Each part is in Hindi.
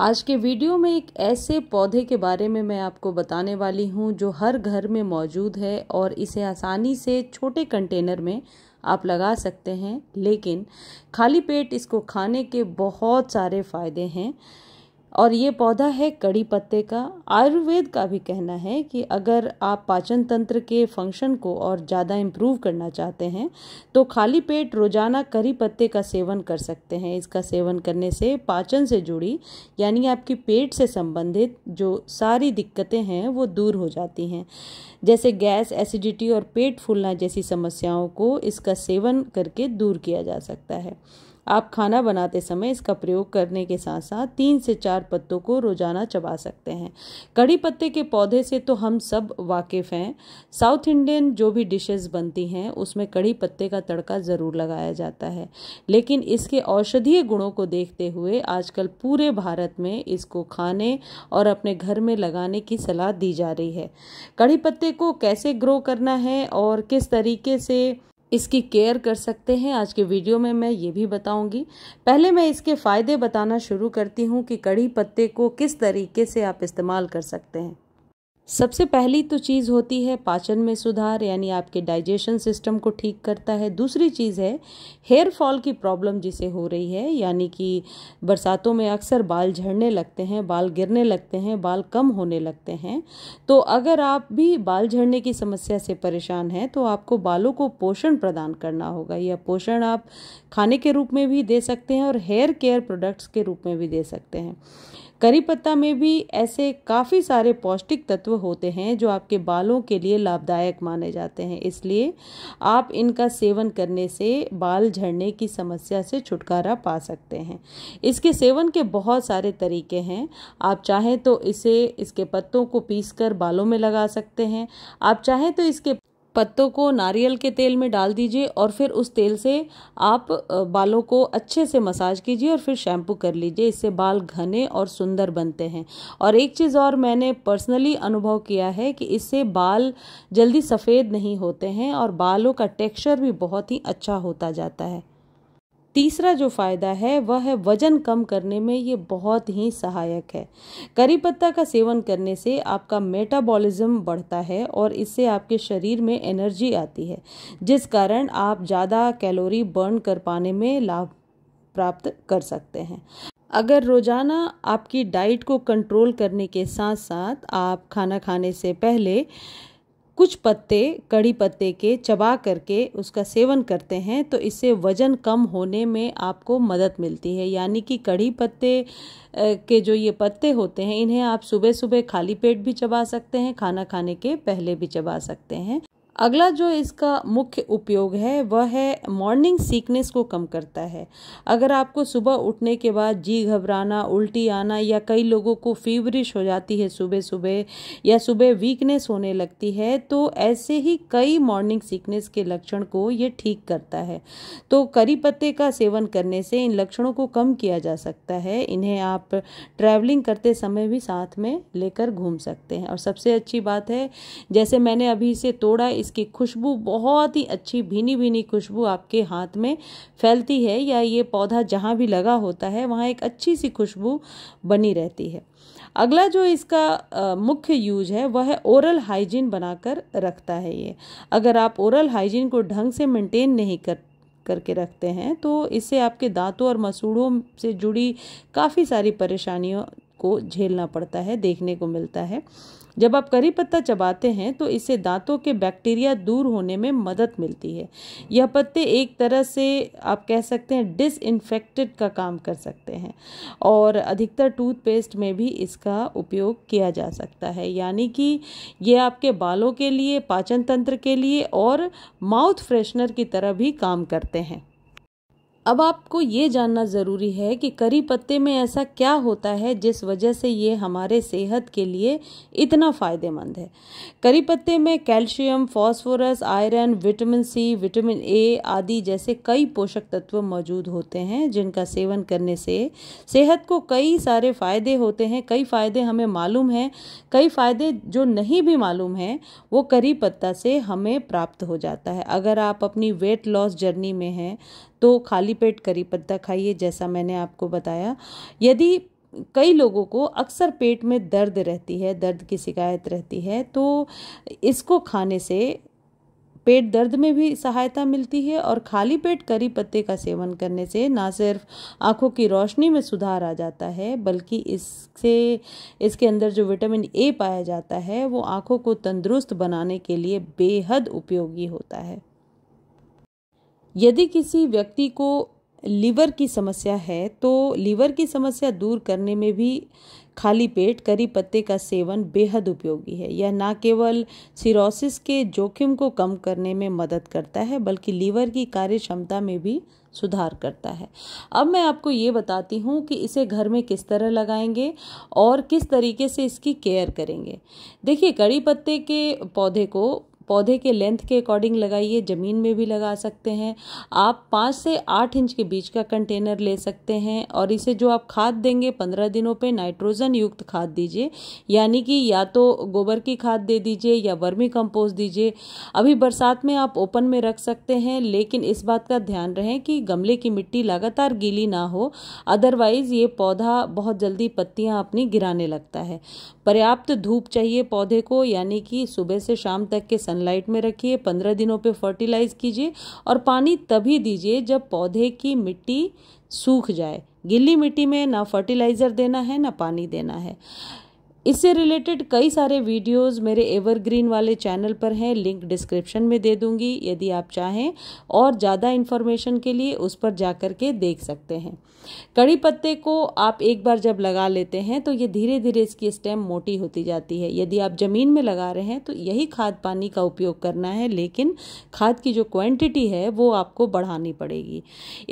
आज के वीडियो में एक ऐसे पौधे के बारे में मैं आपको बताने वाली हूँ जो हर घर में मौजूद है और इसे आसानी से छोटे कंटेनर में आप लगा सकते हैं लेकिन खाली पेट इसको खाने के बहुत सारे फ़ायदे हैं और ये पौधा है कड़ी पत्ते का आयुर्वेद का भी कहना है कि अगर आप पाचन तंत्र के फंक्शन को और ज़्यादा इम्प्रूव करना चाहते हैं तो खाली पेट रोज़ाना करी पत्ते का सेवन कर सकते हैं इसका सेवन करने से पाचन से जुड़ी यानी आपकी पेट से संबंधित जो सारी दिक्कतें हैं वो दूर हो जाती हैं जैसे गैस एसिडिटी और पेट फूलना जैसी समस्याओं को इसका सेवन करके दूर किया जा सकता है आप खाना बनाते समय इसका प्रयोग करने के साथ साथ तीन से चार पत्तों को रोजाना चबा सकते हैं कड़ी पत्ते के पौधे से तो हम सब वाकिफ़ हैं साउथ इंडियन जो भी डिशेस बनती हैं उसमें कड़ी पत्ते का तड़का ज़रूर लगाया जाता है लेकिन इसके औषधीय गुणों को देखते हुए आजकल पूरे भारत में इसको खाने और अपने घर में लगाने की सलाह दी जा रही है कड़ी पत्ते को कैसे ग्रो करना है और किस तरीके से इसकी केयर कर सकते हैं आज के वीडियो में मैं ये भी बताऊंगी पहले मैं इसके फ़ायदे बताना शुरू करती हूँ कि कड़ी पत्ते को किस तरीके से आप इस्तेमाल कर सकते हैं सबसे पहली तो चीज़ होती है पाचन में सुधार यानी आपके डाइजेशन सिस्टम को ठीक करता है दूसरी चीज़ है हेयर फॉल की प्रॉब्लम जिसे हो रही है यानी कि बरसातों में अक्सर बाल झड़ने लगते हैं बाल गिरने लगते हैं बाल कम होने लगते हैं तो अगर आप भी बाल झड़ने की समस्या से परेशान हैं तो आपको बालों को पोषण प्रदान करना होगा यह पोषण आप खाने के रूप में भी दे सकते हैं और हेयर केयर प्रोडक्ट्स के रूप में भी दे सकते हैं करी पत्ता में भी ऐसे काफ़ी सारे पौष्टिक तत्व होते हैं जो आपके बालों के लिए लाभदायक माने जाते हैं इसलिए आप इनका सेवन करने से बाल झड़ने की समस्या से छुटकारा पा सकते हैं इसके सेवन के बहुत सारे तरीके हैं आप चाहें तो इसे इसके पत्तों को पीसकर बालों में लगा सकते हैं आप चाहें तो इसके पत्तों को नारियल के तेल में डाल दीजिए और फिर उस तेल से आप बालों को अच्छे से मसाज कीजिए और फिर शैम्पू कर लीजिए इससे बाल घने और सुंदर बनते हैं और एक चीज़ और मैंने पर्सनली अनुभव किया है कि इससे बाल जल्दी सफ़ेद नहीं होते हैं और बालों का टेक्सचर भी बहुत ही अच्छा होता जाता है तीसरा जो फ़ायदा है वह है वज़न कम करने में ये बहुत ही सहायक है करी पत्ता का सेवन करने से आपका मेटाबॉलिज्म बढ़ता है और इससे आपके शरीर में एनर्जी आती है जिस कारण आप ज़्यादा कैलोरी बर्न कर पाने में लाभ प्राप्त कर सकते हैं अगर रोज़ाना आपकी डाइट को कंट्रोल करने के साथ साथ आप खाना खाने से पहले कुछ पत्ते कड़ी पत्ते के चबा करके उसका सेवन करते हैं तो इससे वज़न कम होने में आपको मदद मिलती है यानी कि कड़ी पत्ते के जो ये पत्ते होते हैं इन्हें आप सुबह सुबह खाली पेट भी चबा सकते हैं खाना खाने के पहले भी चबा सकते हैं अगला जो इसका मुख्य उपयोग है वह है मॉर्निंग सीकनेस को कम करता है अगर आपको सुबह उठने के बाद जी घबराना उल्टी आना या कई लोगों को फीवरिश हो जाती है सुबह सुबह या सुबह वीकनेस होने लगती है तो ऐसे ही कई मॉर्निंग सीकनेस के लक्षण को ये ठीक करता है तो करी पत्ते का सेवन करने से इन लक्षणों को कम किया जा सकता है इन्हें आप ट्रैवलिंग करते समय भी साथ में लेकर घूम सकते हैं और सबसे अच्छी बात है जैसे मैंने अभी से तोड़ा इस इसकी खुशबू बहुत ही अच्छी भीनी भीनी खुशबू आपके हाथ में फैलती है या ये पौधा जहाँ भी लगा होता है वहाँ एक अच्छी सी खुशबू बनी रहती है अगला जो इसका मुख्य यूज है वह है ओरल हाइजीन बनाकर रखता है ये अगर आप ओरल हाइजीन को ढंग से मेंटेन नहीं कर करके रखते हैं तो इससे आपके दांतों और मसूड़ों से जुड़ी काफ़ी सारी परेशानियों को झेलना पड़ता है देखने को मिलता है जब आप करी पत्ता चबाते हैं तो इससे दांतों के बैक्टीरिया दूर होने में मदद मिलती है यह पत्ते एक तरह से आप कह सकते हैं डिसइनफेक्टेड का काम कर सकते हैं और अधिकतर टूथपेस्ट में भी इसका उपयोग किया जा सकता है यानी कि यह आपके बालों के लिए पाचन तंत्र के लिए और माउथ फ्रेशनर की तरह भी काम करते हैं अब आपको ये जानना ज़रूरी है कि करी पत्ते में ऐसा क्या होता है जिस वजह से ये हमारे सेहत के लिए इतना फ़ायदेमंद है करी पत्ते में calcium phosphorus iron vitamin C vitamin A आदि जैसे कई पोषक तत्व मौजूद होते हैं जिनका सेवन करने से सेहत को कई सारे फ़ायदे होते हैं कई फ़ायदे हमें मालूम हैं कई फ़ायदे जो नहीं भी मालूम हैं वो करी पत्ता से हमें प्राप्त हो जाता है अगर आप अपनी वेट लॉस जर्नी में हैं तो खाली पेट करी पत्ता खाइए जैसा मैंने आपको बताया यदि कई लोगों को अक्सर पेट में दर्द रहती है दर्द की शिकायत रहती है तो इसको खाने से पेट दर्द में भी सहायता मिलती है और खाली पेट करी पत्ते का सेवन करने से ना सिर्फ आँखों की रोशनी में सुधार आ जाता है बल्कि इससे इसके अंदर जो विटामिन ए पाया जाता है वो आँखों को तंदुरुस्त बनाने के लिए बेहद उपयोगी होता है यदि किसी व्यक्ति को लीवर की समस्या है तो लीवर की समस्या दूर करने में भी खाली पेट करी पत्ते का सेवन बेहद उपयोगी है यह न केवल सिरोसिस के जोखिम को कम करने में मदद करता है बल्कि लीवर की कार्य क्षमता में भी सुधार करता है अब मैं आपको ये बताती हूँ कि इसे घर में किस तरह लगाएंगे और किस तरीके से इसकी केयर करेंगे देखिए कड़ी पत्ते के पौधे को पौधे के लेंथ के अकॉर्डिंग लगाइए ज़मीन में भी लगा सकते हैं आप पाँच से आठ इंच के बीच का कंटेनर ले सकते हैं और इसे जो आप खाद देंगे पंद्रह दिनों पे नाइट्रोजन युक्त खाद दीजिए यानी कि या तो गोबर की खाद दे दीजिए या वर्मी कंपोस्ट दीजिए अभी बरसात में आप ओपन में रख सकते हैं लेकिन इस बात का ध्यान रहे कि गमले की मिट्टी लगातार गीली ना हो अदरवाइज़ ये पौधा बहुत जल्दी पत्तियाँ अपनी गिराने लगता है पर्याप्त धूप चाहिए पौधे को यानी कि सुबह से शाम तक के सन सनलाइट में रखिए पंद्रह दिनों पे फर्टिलाइज कीजिए और पानी तभी दीजिए जब पौधे की मिट्टी सूख जाए गिल्ली मिट्टी में ना फर्टिलाइज़र देना है ना पानी देना है इससे रिलेटेड कई सारे वीडियोस मेरे एवरग्रीन वाले चैनल पर हैं लिंक डिस्क्रिप्शन में दे दूंगी यदि आप चाहें और ज़्यादा इन्फॉर्मेशन के लिए उस पर जा कर के देख सकते हैं कड़ी पत्ते को आप एक बार जब लगा लेते हैं तो ये धीरे धीरे इसकी स्टेम मोटी होती जाती है यदि आप ज़मीन में लगा रहे हैं तो यही खाद पानी का उपयोग करना है लेकिन खाद की जो क्वांटिटी है वो आपको बढ़ानी पड़ेगी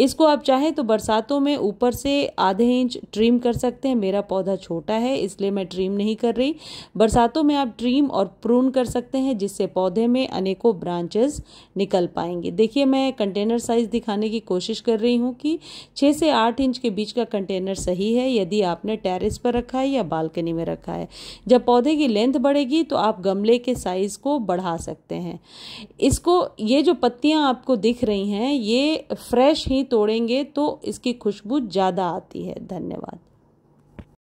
इसको आप चाहें तो बरसातों में ऊपर से आधे इंच ट्रिम कर सकते हैं मेरा पौधा छोटा है इसलिए मैं ट्रिम नहीं कर रही बरसातों में आप ट्रीम और प्रून कर सकते हैं जिससे पौधे में अनेकों ब्रांचेस निकल पाएंगे देखिए मैं कंटेनर साइज़ दिखाने की कोशिश कर रही हूँ कि छः से आठ इंच के बीच का कंटेनर सही है यदि आपने टेरिस पर रखा है या बालकनी में रखा है जब पौधे की लेंथ बढ़ेगी तो आप गमले के साइज़ को बढ़ा सकते हैं इसको ये जो पत्तियाँ आपको दिख रही हैं ये फ्रेश ही तोड़ेंगे तो इसकी खुशबू ज़्यादा आती है धन्यवाद